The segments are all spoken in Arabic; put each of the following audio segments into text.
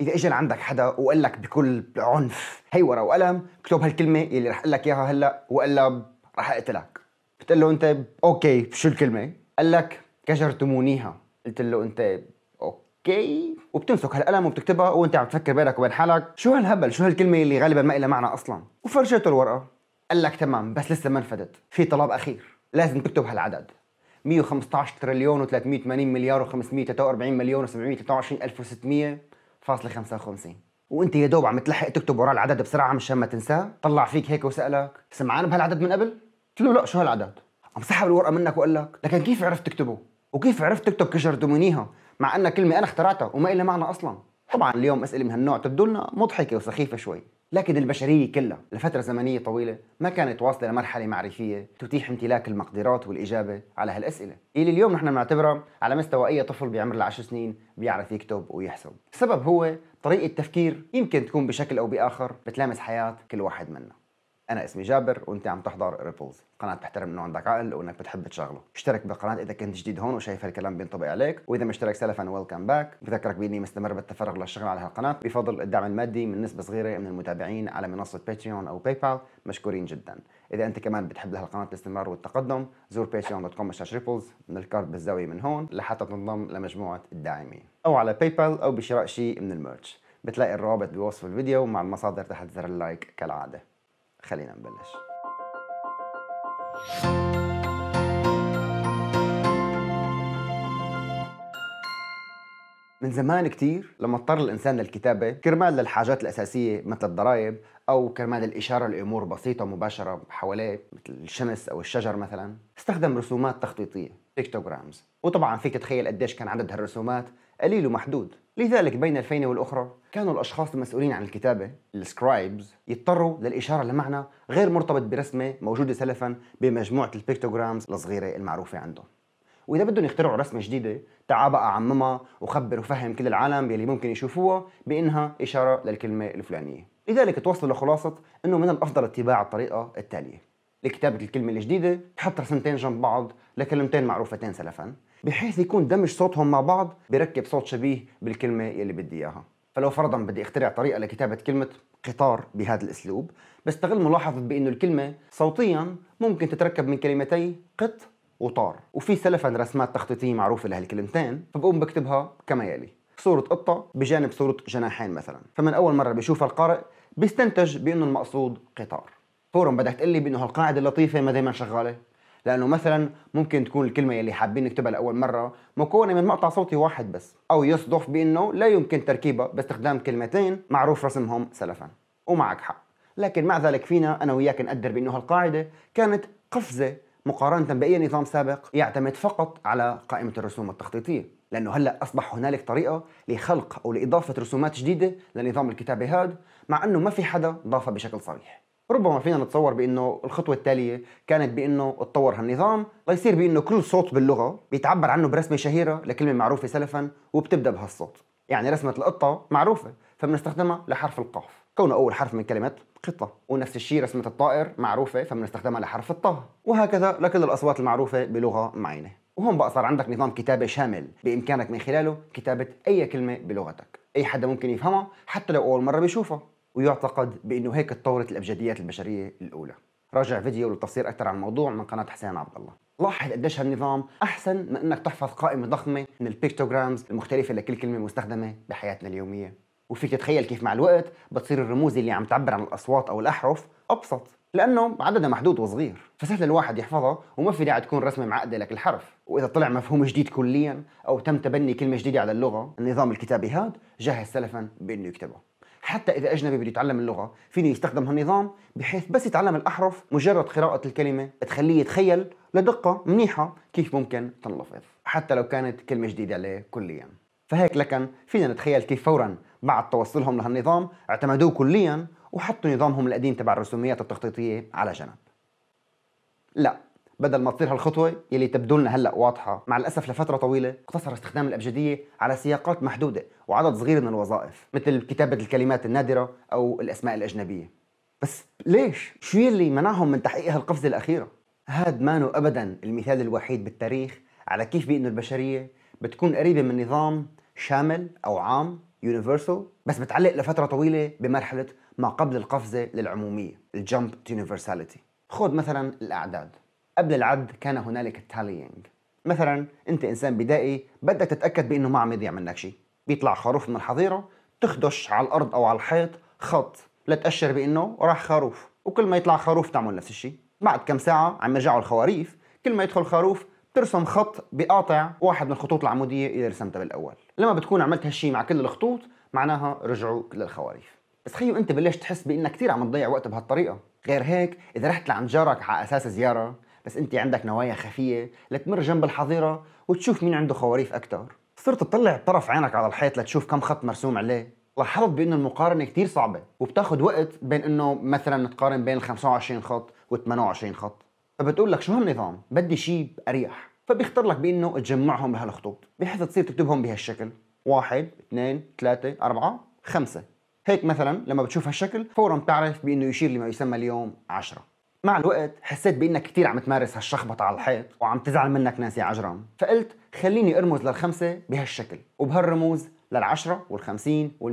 اذا اجى لعندك حدا وقال لك بكل عنف هي ورقه وقلم اكتب هالكلمه اللي رح اقول لك اياها هلا والا رح اقتلك بتقول له انت اوكي شو الكلمه قال لك كجرتمونيها قلت له انت اوكي وبتمسك هالقلم وبتكتبها وانت عم تفكر بينك وبين حالك شو هالهبل شو هالكلمه اللي غالبا ما لها معنى اصلا وفرجيته الورقه قال لك تمام بس لسه ما انفدت في طلب اخير لازم تكتب هالعدد 115 تريليون و380 مليار و543 مليون و723 الف و600 فاصلة 55 وانت يا دوب عم تلحق تكتب وراء العدد بسرعه مشان ما تنساه طلع فيك هيك وسالك سمعان بهالعدد من قبل قلت له لا شو هالعدد قام سحب الورقه منك وقال لك لكن كيف عرفت تكتبه وكيف عرفت تكتب دومينيها مع انها كلمه انا اخترعتها وما لها معنى اصلا طبعا اليوم اسئله من هالنوع تبدو لنا مضحكه وسخيفه شوي لكن البشرية كلها لفترة زمنية طويلة ما كانت واصلة لمرحلة معرفية تتيح امتلاك المقدرات والإجابة على هالأسئلة اللي اليوم نحن بنعتبرها على مستوى أي طفل بعمر العشر سنين بيعرف يكتب ويحسب السبب هو طريقة تفكير يمكن تكون بشكل أو بآخر بتلامس حياة كل واحد منا انا اسمي جابر وانت عم تحضر ريبلز قناه بتحترم انه عندك عقل وانك بتحب تشغله اشترك بالقناه اذا كنت جديد هون وشايف هالكلام بينطبق عليك واذا مشترك سلفا ويلكم باك بذكرك باني مستمر بالتفرغ للشغل على هالقناه بفضل الدعم المادي من نسبه صغيره من المتابعين على منصه باتريون او باي بال مشكورين جدا اذا انت كمان بتحب لهالقناه الاستمرار والتقدم زور patreon.com ripples من الكارد بالزاويه من هون لحتى تنضم لمجموعه الداعمين او على باي بال او بشراء شيء من الميرتش بتلاقي الروابط بوصف الفيديو مع المصادر تحت زر اللايك كالعاده خلينا نبلش من زمان كتير لما اضطر الإنسان للكتابة كرمال للحاجات الأساسية مثل الضرائب أو كرمال الإشارة لأمور بسيطة مباشرة حواليه مثل الشمس أو الشجر مثلا استخدم رسومات تخطيطية بيكتوغرامز وطبعا فيك تتخيل قديش كان عدد هالرسومات قليل ومحدود لذلك بين الفينة والأخرى كانوا الأشخاص المسؤولين عن الكتابة السكرايبز يضطروا للإشارة لمعنى غير مرتبط برسمة موجودة سلفا بمجموعة البيكتوغرامز الصغيرة المعروفة عندهم وإذا بدهم يخترعوا رسمة جديدة تعا بقى عممها وخبر وفهم كل العالم يلي ممكن يشوفوها بأنها إشارة للكلمة الفلانية لذلك توصلوا لخلاصة أنه من الأفضل اتباع الطريقة التالية لكتابة الكلمة الجديدة تحط رسمتين جنب بعض لكلمتين معروفتين سلفا بحيث يكون دمج صوتهم مع بعض بركب صوت شبيه بالكلمة يلي بدي إياها فلو فرضا بدي اخترع طريقة لكتابة كلمة قطار بهذا الأسلوب بستغل ملاحظة بأنه الكلمة صوتيا ممكن تتركب من كلمتي قط وطار وفي سلفا رسمات تخطيطية معروفة لهالكلمتين فبقوم بكتبها كما يلي صورة قطة بجانب صورة جناحين مثلا فمن أول مرة بشوفها القارئ بيستنتج بأنه المقصود قطار فورا بدك تقلي بأنه هالقاعدة اللطيفة ما دايما شغالة لانه مثلا ممكن تكون الكلمه اللي حابين نكتبها لاول مره مكونه من مقطع صوتي واحد بس او يصدف بانه لا يمكن تركيبها باستخدام كلمتين معروف رسمهم سلفا ومعك حق لكن مع ذلك فينا انا وياك نقدر بانه هالقاعده كانت قفزه مقارنه باي نظام سابق يعتمد فقط على قائمه الرسوم التخطيطيه لانه هلا اصبح هنالك طريقه لخلق او لاضافه رسومات جديده لنظام الكتابه هذا مع انه ما في حدا ضافها بشكل صريح ربما فينا نتصور بانه الخطوه التاليه كانت بانه تطور هالنظام ليصير بانه كل صوت باللغه بيتعبر عنه برسمه شهيره لكلمه معروفه سلفا وبتبدا بهالصوت يعني رسمه القطه معروفه فبنستخدمها لحرف القاف كونه اول حرف من كلمه قطه ونفس الشيء رسمه الطائر معروفه فبنستخدمها لحرف الطه وهكذا لكل الاصوات المعروفه بلغه معينه وهون بقى صار عندك نظام كتابه شامل بامكانك من خلاله كتابه اي كلمه بلغتك اي حدا ممكن يفهمها حتى لو اول مره بيشوفها ويعتقد بأنه هيك تطورت الأبجديات البشرية الأولى راجع فيديو للتفصيل أكثر عن الموضوع من قناة حسين عبد الله لاحظ قديش هالنظام أحسن من أنك تحفظ قائمة ضخمة من البيكتوغرامز المختلفة لكل كلمة مستخدمة بحياتنا اليومية وفيك تتخيل كيف مع الوقت بتصير الرموز اللي عم تعبر عن الأصوات أو الأحرف أبسط لأنه عددها محدود وصغير فسهل الواحد يحفظها وما في داعي تكون رسمة معقدة لك الحرف وإذا طلع مفهوم جديد كليا أو تم تبني كلمة جديدة على اللغة النظام الكتابي هاد جاهز سلفا بأنه يكتبه حتى إذا أجنبي بده يتعلم اللغة فيني يستخدم هالنظام بحيث بس يتعلم الأحرف مجرد قراءة الكلمة تخليه يتخيل لدقة منيحة كيف ممكن تنلفظ حتى لو كانت كلمة جديدة عليه كليا فهيك لكن فينا نتخيل كيف فورا بعد توصلهم لهالنظام اعتمدوه كليا وحطوا نظامهم القديم تبع الرسوميات التخطيطية على جنب لا بدل ما تصير هالخطوه يلي تبدو لنا هلا واضحه مع الاسف لفتره طويله اقتصر استخدام الابجديه على سياقات محدوده وعدد صغير من الوظائف مثل كتابه الكلمات النادره او الاسماء الاجنبيه بس ليش شو يلي منعهم من تحقيق هالقفزه الاخيره هاد مانو ابدا المثال الوحيد بالتاريخ على كيف بانه البشريه بتكون قريبه من نظام شامل او عام يونيفرسال بس بتعلق لفتره طويله بمرحله ما قبل القفزه للعموميه الجامب تو يونيفرساليتي خذ مثلا الاعداد قبل العد كان هنالك التالينج مثلا انت انسان بدائي بدك تتاكد بانه ما عم يضيع منك شيء بيطلع خروف من الحظيره تخدش على الارض او على الحيط خط لتاشر بانه راح خروف وكل ما يطلع خروف تعمل نفس الشيء بعد كم ساعه عم يرجعوا الخواريف كل ما يدخل خروف ترسم خط بقاطع واحد من الخطوط العموديه اللي رسمتها بالاول لما بتكون عملت هالشيء مع كل الخطوط معناها رجعوا كل الخواريف بس خيو انت بلشت تحس بانك كثير عم تضيع وقت بهالطريقه غير هيك اذا رحت لعند جارك على اساس زياره بس انت عندك نوايا خفيه لتمر جنب الحظيره وتشوف مين عنده خواريف اكثر صرت تطلع طرف عينك على الحيط لتشوف كم خط مرسوم عليه لاحظت بانه المقارنه كثير صعبه وبتاخذ وقت بين انه مثلا تقارن بين 25 خط و 28 خط فبتقول لك شو هالنظام بدي شيء اريح فبيختار لك بانه تجمعهم بهالخطوط بحيث تصير تكتبهم بهالشكل واحد اثنين ثلاثة أربعة خمسة هيك مثلا لما بتشوف هالشكل فورا بتعرف بانه يشير لما يسمى اليوم 10 مع الوقت حسيت بانك كثير عم تمارس هالشخبطه على الحيط وعم تزعل منك ناس يا عجرم فقلت خليني ارمز للخمسه بهالشكل وبهالرموز للعشرة وال500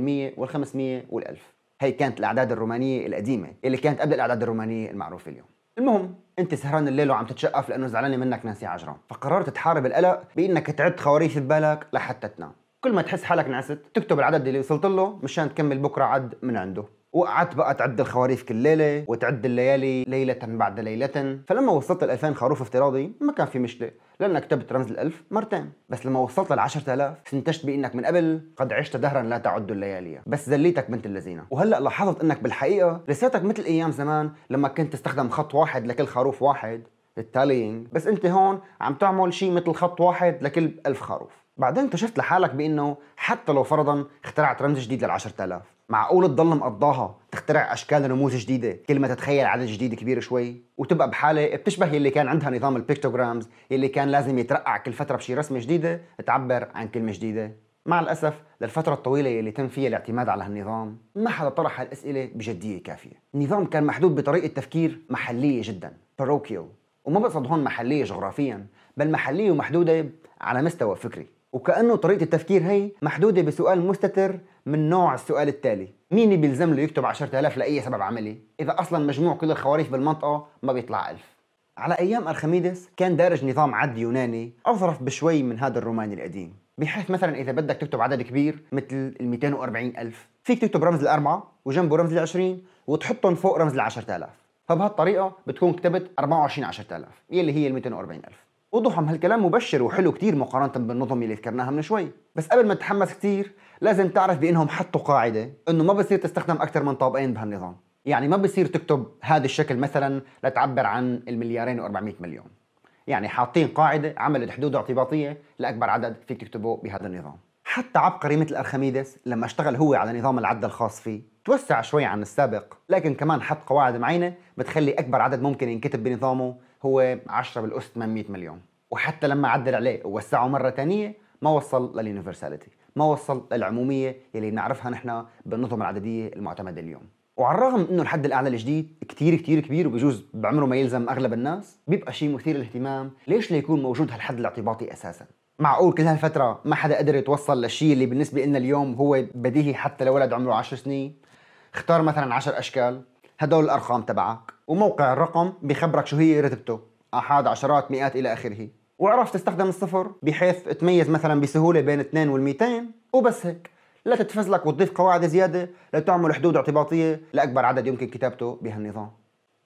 وال1000 هي كانت الأعداد الرومانية القديمة اللي كانت قبل الأعداد الرومانية المعروفة اليوم المهم انت سهران الليل وعم تتشقف لانه زعلانه منك ناس يا عجرم فقررت تحارب القلق بانك تعد خواريف ببالك لحتى تنام كل ما تحس حالك نعست تكتب العدد اللي وصلت له مشان تكمل بكره عد من عنده وقعدت بقى تعد الخواريف كل ليله وتعد الليالي ليله بعد ليله فلما وصلت ل 2000 خروف افتراضي ما كان في مشكله لأنك كتبت رمز الألف مرتين بس لما وصلت لل 10000 استنتجت بأنك من قبل قد عشت دهرا لا تعد الليالي بس زليتك بنت اللذينة وهلأ لاحظت أنك بالحقيقة لساتك مثل أيام زمان لما كنت تستخدم خط واحد لكل خروف واحد التالينج بس أنت هون عم تعمل شيء مثل خط واحد لكل ألف خروف بعدين اكتشفت لحالك بأنه حتى لو فرضا اخترعت رمز جديد لل 10000 معقول تضل مقضاها تخترع اشكال رموز جديده كل ما تتخيل عدد جديد كبير شوي وتبقى بحاله بتشبه يلي كان عندها نظام البيكتوغرامز يلي كان لازم يترقع كل فتره بشي رسمه جديده تعبر عن كلمه جديده مع الاسف للفتره الطويله يلي تم فيها الاعتماد على هالنظام ما حدا طرح هالاسئله بجديه كافيه النظام كان محدود بطريقه تفكير محليه جدا باروكيو وما بقصد هون محليه جغرافيا بل محليه ومحدوده على مستوى فكري وكأنه طريقة التفكير هي محدودة بسؤال مستتر من نوع السؤال التالي مين بيلزم له يكتب 10000 لأي سبب عملي إذا أصلا مجموع كل الخواريف بالمنطقة ما بيطلع ألف على أيام أرخميدس كان دارج نظام عد يوناني أظرف بشوي من هذا الروماني القديم بحيث مثلا إذا بدك تكتب عدد كبير مثل ال 240 ألف فيك تكتب رمز الأربعة وجنبه رمز العشرين وتحطهم فوق رمز العشرة آلاف فبهالطريقة بتكون كتبت 24 آلاف يلي هي ال 240 ألف وضوحهم هالكلام مبشر وحلو كتير مقارنة بالنظم اللي ذكرناها من شوي بس قبل ما تتحمس كتير لازم تعرف بأنهم حطوا قاعدة أنه ما بصير تستخدم أكثر من طابقين بهالنظام يعني ما بصير تكتب هذا الشكل مثلا لتعبر عن المليارين و400 مليون يعني حاطين قاعدة عملت حدود اعتباطية لأكبر عدد فيك تكتبه بهذا النظام حتى عبقري مثل أرخميدس لما اشتغل هو على نظام العد الخاص فيه توسع شوي عن السابق لكن كمان حط قواعد معينة بتخلي أكبر عدد ممكن ينكتب بنظامه هو 10 بالأس 800 مليون وحتى لما عدل عليه ووسعه مرة ثانية ما وصل لليونيفرساليتي ما وصل للعمومية اللي نعرفها نحن بالنظم العددية المعتمدة اليوم وعلى الرغم انه الحد الاعلى الجديد كتير كتير كبير وبجوز بعمره ما يلزم اغلب الناس بيبقى شيء مثير للاهتمام ليش ليكون موجود هالحد الاعتباطي اساسا معقول كل هالفتره ما حدا قدر يتوصل للشيء اللي بالنسبه لنا اليوم هو بديهي حتى لولد عمره 10 سنين اختار مثلا 10 اشكال هدول الارقام تبعك وموقع الرقم بخبرك شو هي رتبته احاد عشرات مئات الى اخره وعرفت تستخدم الصفر بحيث تميز مثلا بسهوله بين 2 وال200 وبس هيك لا تتفزلك وتضيف قواعد زياده لتعمل حدود اعتباطيه لاكبر عدد يمكن كتابته بهالنظام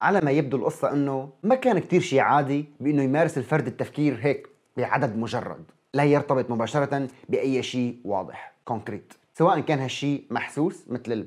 على ما يبدو القصة أنه ما كان كتير شيء عادي بأنه يمارس الفرد التفكير هيك بعدد مجرد لا يرتبط مباشرة بأي شيء واضح كونكريت سواء كان هالشيء محسوس مثل ال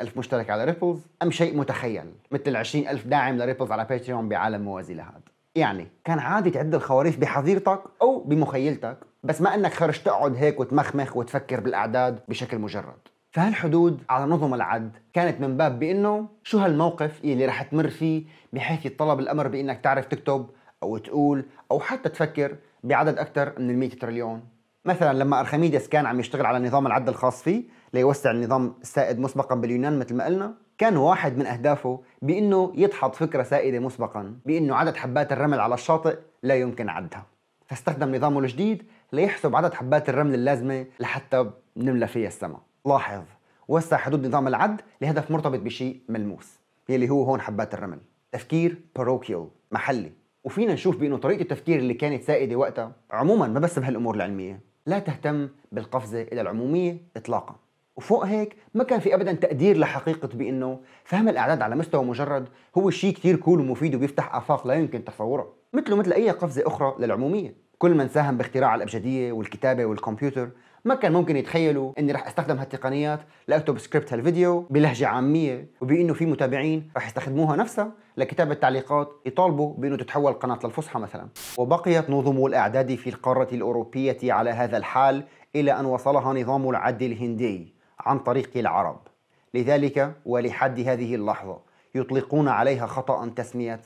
ألف مشترك على ريبلز أم شيء متخيل مثل ال ألف داعم لريبلز على باتريون بعالم موازي لهذا يعني كان عادي تعد الخواريف بحظيرتك أو بمخيلتك بس ما أنك خرج تقعد هيك وتمخمخ وتفكر بالأعداد بشكل مجرد فهالحدود على نظم العد كانت من باب بانه شو هالموقف اللي رح تمر فيه بحيث يتطلب الامر بانك تعرف تكتب او تقول او حتى تفكر بعدد اكثر من ال 100 تريليون مثلا لما ارخميدس كان عم يشتغل على نظام العد الخاص فيه ليوسع النظام السائد مسبقا باليونان مثل ما قلنا كان واحد من اهدافه بانه يدحض فكره سائده مسبقا بانه عدد حبات الرمل على الشاطئ لا يمكن عدها فاستخدم نظامه الجديد ليحسب عدد حبات الرمل اللازمه لحتى نملى فيها السماء لاحظ وسع حدود نظام العد لهدف مرتبط بشيء ملموس يلي هو هون حبات الرمل تفكير باروكيو محلي وفينا نشوف بانه طريقه التفكير اللي كانت سائده وقتها عموما ما بس بهالامور العلميه لا تهتم بالقفزة إلى العمومية إطلاقا وفوق هيك ما كان في ابدا تقدير لحقيقه بانه فهم الاعداد على مستوى مجرد هو شيء كتير كول ومفيد وبيفتح افاق لا يمكن تصوره مثله مثل اي قفزه اخرى للعموميه كل من ساهم باختراع الابجديه والكتابه والكمبيوتر ما كان ممكن يتخيلوا اني رح استخدم هالتقنيات لاكتب سكريبت هالفيديو بلهجه عاميه وبانه في متابعين رح يستخدموها نفسها لكتابه تعليقات يطالبوا بانه تتحول قناه الفصحى مثلا وبقيت نظم الاعداد في القاره الاوروبيه على هذا الحال الى ان وصلها نظام العد الهندي عن طريق العرب لذلك ولحد هذه اللحظه يطلقون عليها خطا تسميه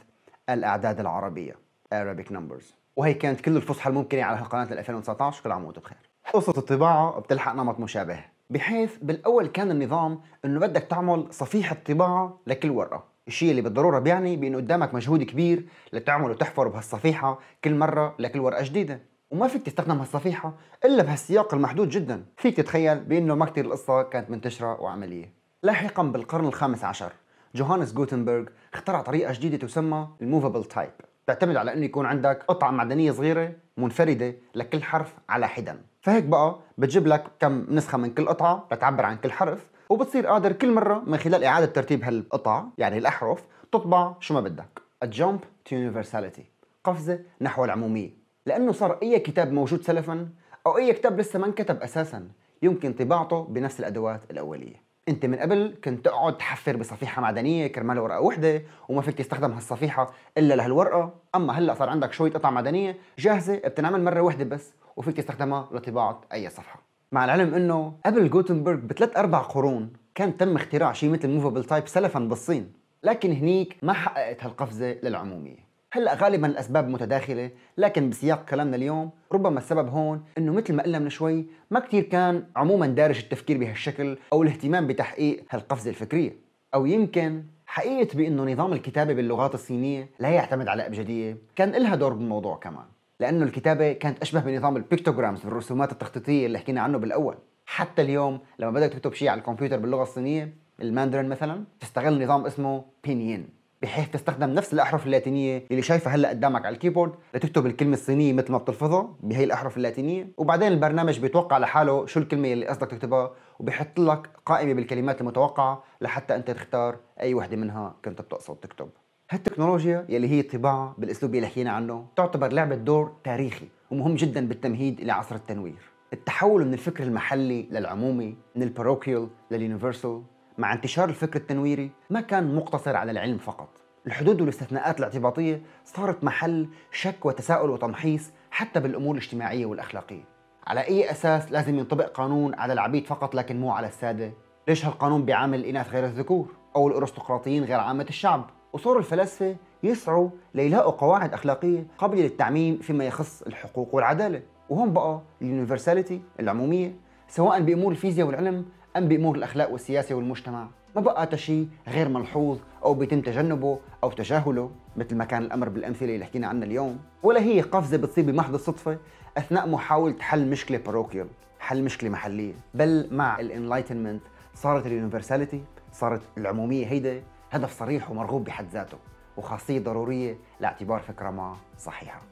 الاعداد العربيه Arabic numbers وهي كانت كل الفصحى الممكنة على قناة 2019 كل عام وانتم بخير قصة الطباعة بتلحق نمط مشابه بحيث بالأول كان النظام أنه بدك تعمل صفيحة طباعة لكل ورقة الشيء اللي بالضروره بيعني بانه قدامك مجهود كبير لتعمل وتحفر بهالصفيحه كل مره لكل ورقه جديده وما فيك تستخدم هالصفيحه الا بهالسياق المحدود جدا فيك تتخيل بانه ما كثير القصه كانت منتشره وعمليه لاحقا بالقرن الخامس عشر جوهانس جوتنبرغ اخترع طريقه جديده تسمى الموفابل تايب تعتمد على انه يكون عندك قطعه معدنيه صغيره منفرده لكل حرف على حدا فهيك بقى بتجيب لك كم نسخه من كل قطعه لتعبر عن كل حرف وبتصير قادر كل مره من خلال اعاده ترتيب هالقطع يعني الاحرف تطبع شو ما بدك A jump to universality قفزه نحو العموميه لانه صار اي كتاب موجود سلفا او اي كتاب لسه ما انكتب اساسا يمكن طباعته بنفس الادوات الاوليه انت من قبل كنت تقعد تحفر بصفيحه معدنيه كرمال ورقه وحده وما فيك تستخدم هالصفيحه الا لهالورقه اما هلا صار عندك شويه قطع معدنيه جاهزه بتنعمل مره وحده بس وفيك تستخدمها لطباعه اي صفحه مع العلم انه قبل جوتنبرغ بثلاث اربع قرون كان تم اختراع شيء مثل موفابل تايب سلفا بالصين لكن هنيك ما حققت هالقفزه للعموميه هلا غالبا الاسباب متداخله لكن بسياق كلامنا اليوم ربما السبب هون انه مثل ما قلنا من شوي ما كثير كان عموما دارج التفكير بهالشكل او الاهتمام بتحقيق هالقفزه الفكريه او يمكن حقيقة بأنه نظام الكتابة باللغات الصينية لا يعتمد على أبجدية كان لها دور بالموضوع كمان لأنه الكتابة كانت أشبه بنظام البيكتوغرامز بالرسومات التخطيطية اللي حكينا عنه بالأول حتى اليوم لما بدك تكتب شيء على الكمبيوتر باللغة الصينية الماندرين مثلا تستغل نظام اسمه بينين بحيث تستخدم نفس الاحرف اللاتينيه اللي شايفها هلا قدامك على الكيبورد لتكتب الكلمه الصينيه مثل ما بتلفظها بهي الاحرف اللاتينيه وبعدين البرنامج بيتوقع لحاله شو الكلمه اللي قصدك تكتبها وبيحط لك قائمه بالكلمات المتوقعه لحتى انت تختار اي وحده منها كنت بتقصد تكتب هالتكنولوجيا يلي هي الطباعه بالاسلوب اللي حكينا عنه تعتبر لعبه دور تاريخي ومهم جدا بالتمهيد الى عصر التنوير التحول من الفكر المحلي للعمومي من الباروكيال لليونيفرسال مع انتشار الفكر التنويري ما كان مقتصر على العلم فقط الحدود والاستثناءات الاعتباطية صارت محل شك وتساؤل وتمحيص حتى بالأمور الاجتماعية والأخلاقية على أي أساس لازم ينطبق قانون على العبيد فقط لكن مو على السادة؟ ليش هالقانون بيعامل الإناث غير الذكور؟ أو الأرستقراطيين غير عامة الشعب؟ وصور الفلاسفة يسعوا ليلاقوا قواعد أخلاقية قابلة للتعميم فيما يخص الحقوق والعدالة وهون بقى اليونيفرساليتي العمومية سواء بأمور الفيزياء والعلم أم بأمور الأخلاق والسياسة والمجتمع ما بقى شيء غير ملحوظ أو بيتم تجنبه أو تجاهله مثل ما كان الأمر بالأمثلة اللي حكينا عنها اليوم ولا هي قفزة بتصيب بمحض الصدفة أثناء محاولة حل مشكلة باروكيال حل مشكلة محلية بل مع الانلايتنمنت صارت اليونيفرساليتي صارت العمومية هيدا هدف صريح ومرغوب بحد ذاته وخاصية ضرورية لاعتبار فكرة ما صحيحة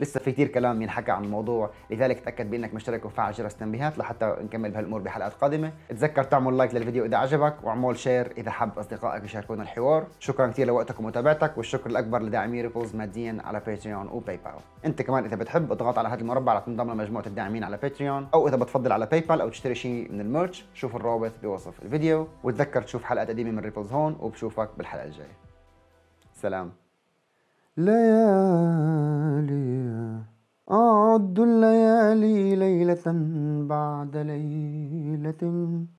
لسه في كثير كلام ينحكى عن الموضوع لذلك تاكد بانك مشترك وفعل جرس التنبيهات لحتى نكمل بهالامور بحلقات قادمه تذكر تعمل لايك للفيديو اذا عجبك واعمل شير اذا حب اصدقائك يشاركونا الحوار شكرا كثير لوقتك ومتابعتك والشكر الاكبر لداعمي ريبلز ماديا على باتريون وباي بال انت كمان اذا بتحب اضغط على هذا المربع لتنضم لمجموعه الداعمين على باتريون او اذا بتفضل على باي بال او تشتري شيء من الميرش شوف الرابط بوصف الفيديو وتذكر تشوف حلقه قديمه من ريبلز هون وبشوفك بالحلقه الجايه سلام ليالي أعد الليالي ليلة بعد ليلة